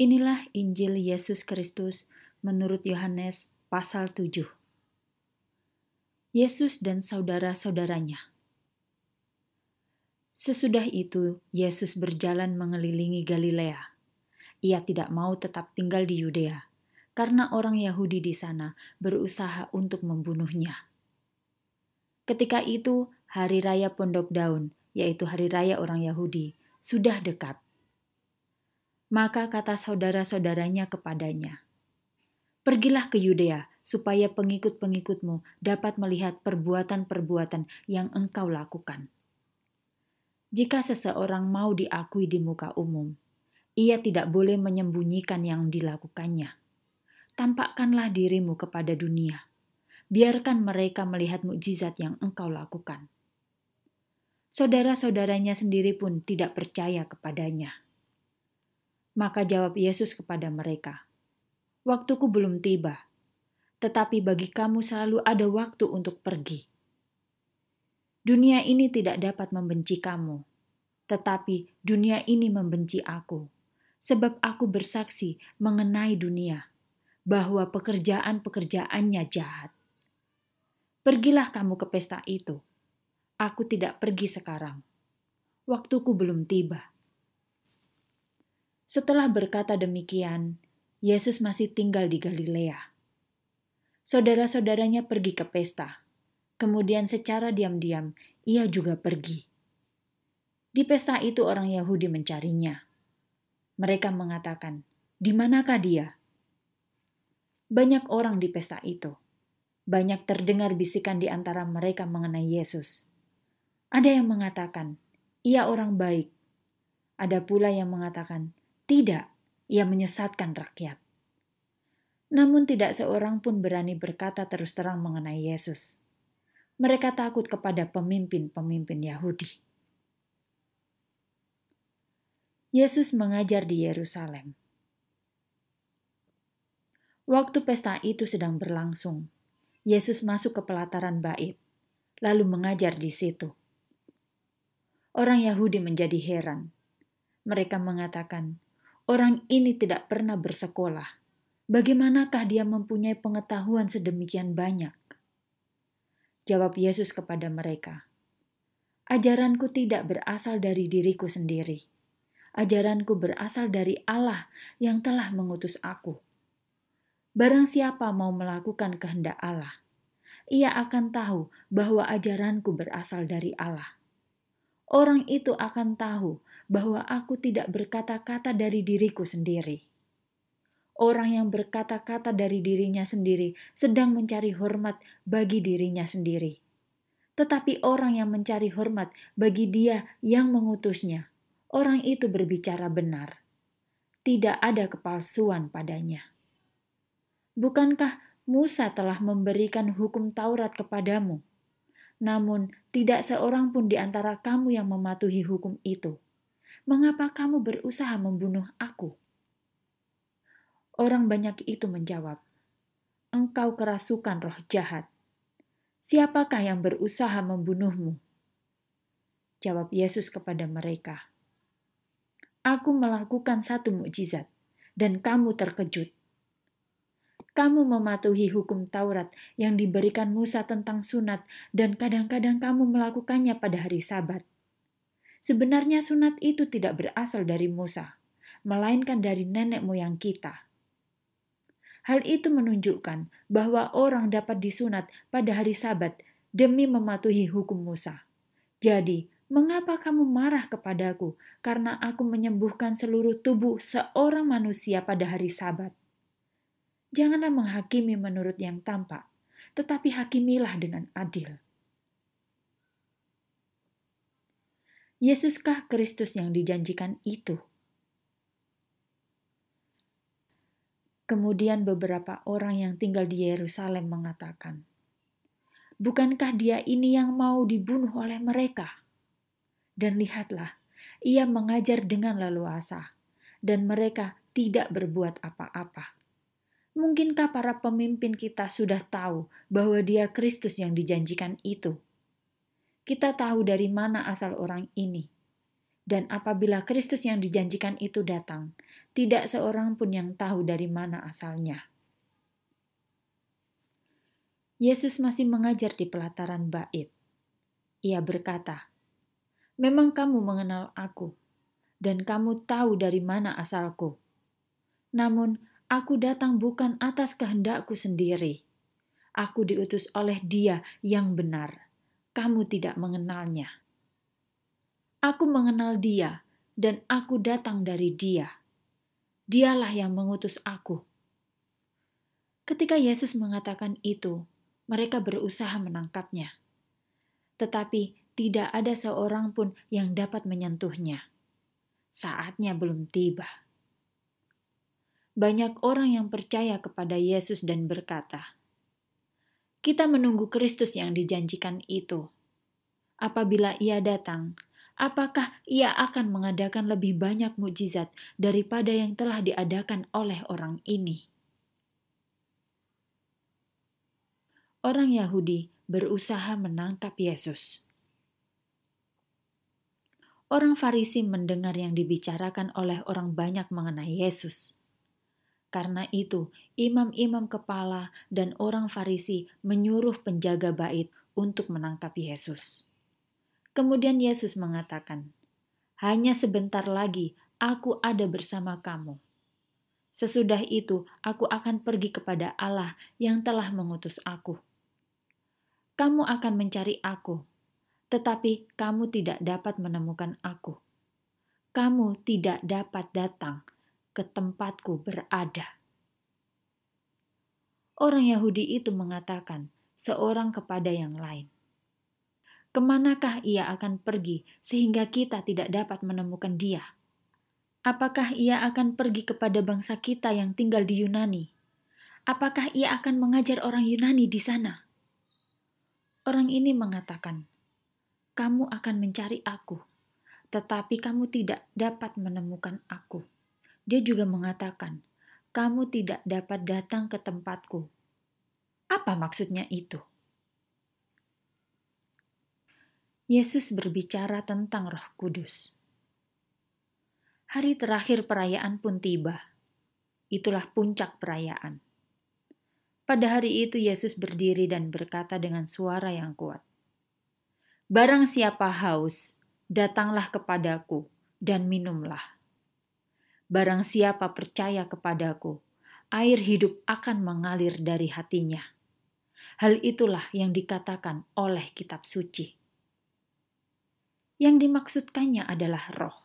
Inilah Injil Yesus Kristus menurut Yohanes pasal 7. Yesus dan saudara-saudaranya. Sesudah itu, Yesus berjalan mengelilingi Galilea. Ia tidak mau tetap tinggal di Yudea, karena orang Yahudi di sana berusaha untuk membunuhnya. Ketika itu, hari raya Pondok Daun, yaitu hari raya orang Yahudi, sudah dekat maka kata saudara-saudaranya kepadanya, Pergilah ke Yudea, supaya pengikut-pengikutmu dapat melihat perbuatan-perbuatan yang engkau lakukan. Jika seseorang mau diakui di muka umum, ia tidak boleh menyembunyikan yang dilakukannya. Tampakkanlah dirimu kepada dunia. Biarkan mereka melihat mukjizat yang engkau lakukan. Saudara-saudaranya sendiri pun tidak percaya kepadanya. Maka jawab Yesus kepada mereka, "Waktuku belum tiba, tetapi bagi kamu selalu ada waktu untuk pergi. Dunia ini tidak dapat membenci kamu, tetapi dunia ini membenci aku, sebab aku bersaksi mengenai dunia bahwa pekerjaan-pekerjaannya jahat. Pergilah kamu ke pesta itu. Aku tidak pergi sekarang. Waktuku belum tiba." Setelah berkata demikian, Yesus masih tinggal di Galilea. Saudara-saudaranya pergi ke pesta. Kemudian secara diam-diam, ia juga pergi. Di pesta itu orang Yahudi mencarinya. Mereka mengatakan, di manakah dia? Banyak orang di pesta itu. Banyak terdengar bisikan di antara mereka mengenai Yesus. Ada yang mengatakan, ia orang baik. Ada pula yang mengatakan, tidak, ia menyesatkan rakyat. Namun tidak seorang pun berani berkata terus terang mengenai Yesus. Mereka takut kepada pemimpin-pemimpin Yahudi. Yesus mengajar di Yerusalem. Waktu pesta itu sedang berlangsung, Yesus masuk ke pelataran bait, lalu mengajar di situ. Orang Yahudi menjadi heran. Mereka mengatakan, Orang ini tidak pernah bersekolah. Bagaimanakah dia mempunyai pengetahuan sedemikian banyak? Jawab Yesus kepada mereka, "Ajaranku tidak berasal dari diriku sendiri. Ajaranku berasal dari Allah yang telah mengutus aku. Barang siapa mau melakukan kehendak Allah, ia akan tahu bahwa ajaranku berasal dari Allah." orang itu akan tahu bahwa aku tidak berkata-kata dari diriku sendiri. Orang yang berkata-kata dari dirinya sendiri sedang mencari hormat bagi dirinya sendiri. Tetapi orang yang mencari hormat bagi Dia yang mengutusnya, orang itu berbicara benar. Tidak ada kepalsuan padanya. Bukankah Musa telah memberikan hukum Taurat kepadamu? Namun, tidak seorang pun di antara kamu yang mematuhi hukum itu. Mengapa kamu berusaha membunuh aku? Orang banyak itu menjawab, "Engkau kerasukan roh jahat. Siapakah yang berusaha membunuhmu?" Jawab Yesus kepada mereka, "Aku melakukan satu mukjizat, dan kamu terkejut. Kamu mematuhi hukum Taurat yang diberikan Musa tentang sunat, dan kadang-kadang kamu melakukannya pada hari Sabat. Sebenarnya, sunat itu tidak berasal dari Musa, melainkan dari nenek moyang kita. Hal itu menunjukkan bahwa orang dapat disunat pada hari Sabat demi mematuhi hukum Musa. Jadi, mengapa kamu marah kepadaku karena aku menyembuhkan seluruh tubuh seorang manusia pada hari Sabat? Janganlah menghakimi menurut yang tampak, tetapi hakimilah dengan adil. Yesuskah Kristus yang dijanjikan itu? Kemudian beberapa orang yang tinggal di Yerusalem mengatakan, "Bukankah dia ini yang mau dibunuh oleh mereka?" Dan lihatlah, ia mengajar dengan leluasa, dan mereka tidak berbuat apa-apa. Mungkinkah para pemimpin kita sudah tahu bahwa Dia Kristus yang dijanjikan itu? Kita tahu dari mana asal orang ini, dan apabila Kristus yang dijanjikan itu datang, tidak seorang pun yang tahu dari mana asalnya. Yesus masih mengajar di pelataran Bait. Ia berkata, "Memang kamu mengenal Aku, dan kamu tahu dari mana asalku. Namun, Aku datang bukan atas kehendakku sendiri. Aku diutus oleh Dia yang benar. Kamu tidak mengenalnya. Aku mengenal Dia, dan aku datang dari Dia. Dialah yang mengutus aku. Ketika Yesus mengatakan itu, mereka berusaha menangkapnya, tetapi tidak ada seorang pun yang dapat menyentuhnya. Saatnya belum tiba banyak orang yang percaya kepada Yesus dan berkata, "Kita menunggu Kristus yang dijanjikan itu. Apabila Ia datang, apakah Ia akan mengadakan lebih banyak mujizat daripada yang telah diadakan oleh orang ini?" Orang Yahudi berusaha menangkap Yesus. Orang Farisi mendengar yang dibicarakan oleh orang banyak mengenai Yesus. Karena itu, imam-imam kepala dan orang Farisi menyuruh penjaga bait untuk menangkap Yesus. Kemudian Yesus mengatakan, "Hanya sebentar lagi aku ada bersama kamu. Sesudah itu, aku akan pergi kepada Allah yang telah mengutus aku. Kamu akan mencari aku, tetapi kamu tidak dapat menemukan aku. Kamu tidak dapat datang ke tempatku berada. Orang Yahudi itu mengatakan seorang kepada yang lain, Kemanakah ia akan pergi sehingga kita tidak dapat menemukan dia? Apakah ia akan pergi kepada bangsa kita yang tinggal di Yunani? Apakah ia akan mengajar orang Yunani di sana? Orang ini mengatakan, "Kamu akan mencari aku, tetapi kamu tidak dapat menemukan aku." Dia juga mengatakan, "Kamu tidak dapat datang ke tempatku." Apa maksudnya itu? Yesus berbicara tentang Roh Kudus. Hari terakhir perayaan pun tiba. Itulah puncak perayaan. Pada hari itu Yesus berdiri dan berkata dengan suara yang kuat, "Barang siapa haus, datanglah kepadaku dan minumlah." Barang siapa percaya kepadaku, air hidup akan mengalir dari hatinya. Hal itulah yang dikatakan oleh kitab suci. Yang dimaksudkannya adalah roh.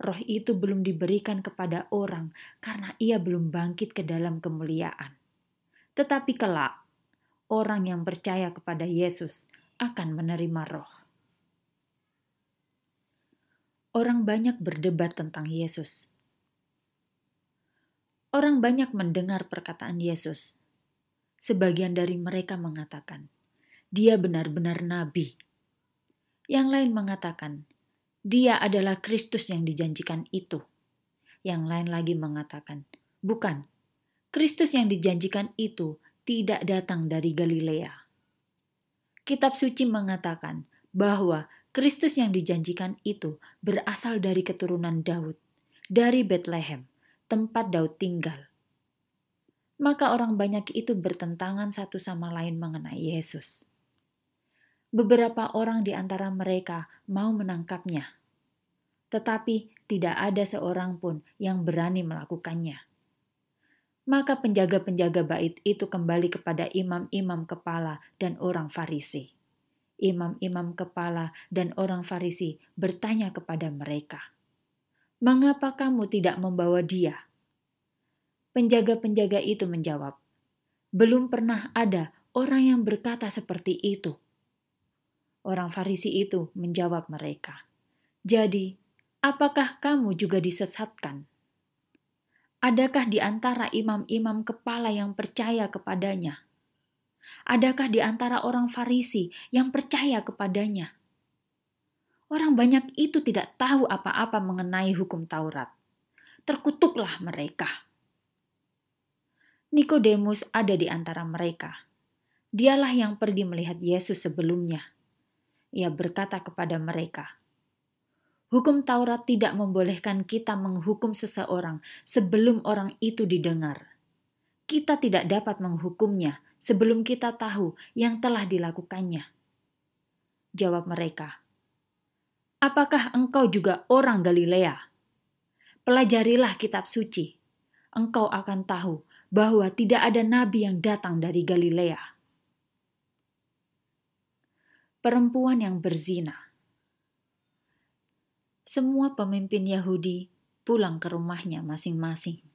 Roh itu belum diberikan kepada orang karena ia belum bangkit ke dalam kemuliaan. Tetapi kelak, orang yang percaya kepada Yesus akan menerima roh. Orang banyak berdebat tentang Yesus, Orang banyak mendengar perkataan Yesus. Sebagian dari mereka mengatakan, "Dia benar-benar nabi." Yang lain mengatakan, "Dia adalah Kristus yang dijanjikan itu." Yang lain lagi mengatakan, "Bukan, Kristus yang dijanjikan itu tidak datang dari Galilea." Kitab suci mengatakan bahwa Kristus yang dijanjikan itu berasal dari keturunan Daud, dari Bethlehem, tempat Daud tinggal. Maka orang banyak itu bertentangan satu sama lain mengenai Yesus. Beberapa orang di antara mereka mau menangkapnya, tetapi tidak ada seorang pun yang berani melakukannya. Maka penjaga-penjaga bait itu kembali kepada imam-imam kepala dan orang Farisi. Imam-imam kepala dan orang Farisi bertanya kepada mereka, mengapa kamu tidak membawa dia? Penjaga-penjaga itu menjawab, belum pernah ada orang yang berkata seperti itu. Orang Farisi itu menjawab mereka, jadi apakah kamu juga disesatkan? Adakah di antara imam-imam kepala yang percaya kepadanya? Adakah di antara orang Farisi yang percaya kepadanya? Orang banyak itu tidak tahu apa-apa mengenai hukum Taurat. Terkutuklah mereka. Nikodemus ada di antara mereka. Dialah yang pergi melihat Yesus sebelumnya. Ia berkata kepada mereka, "Hukum Taurat tidak membolehkan kita menghukum seseorang sebelum orang itu didengar. Kita tidak dapat menghukumnya sebelum kita tahu yang telah dilakukannya." Jawab mereka, Apakah engkau juga orang Galilea? Pelajarilah kitab suci. Engkau akan tahu bahwa tidak ada nabi yang datang dari Galilea. Perempuan yang berzina. Semua pemimpin Yahudi pulang ke rumahnya masing-masing.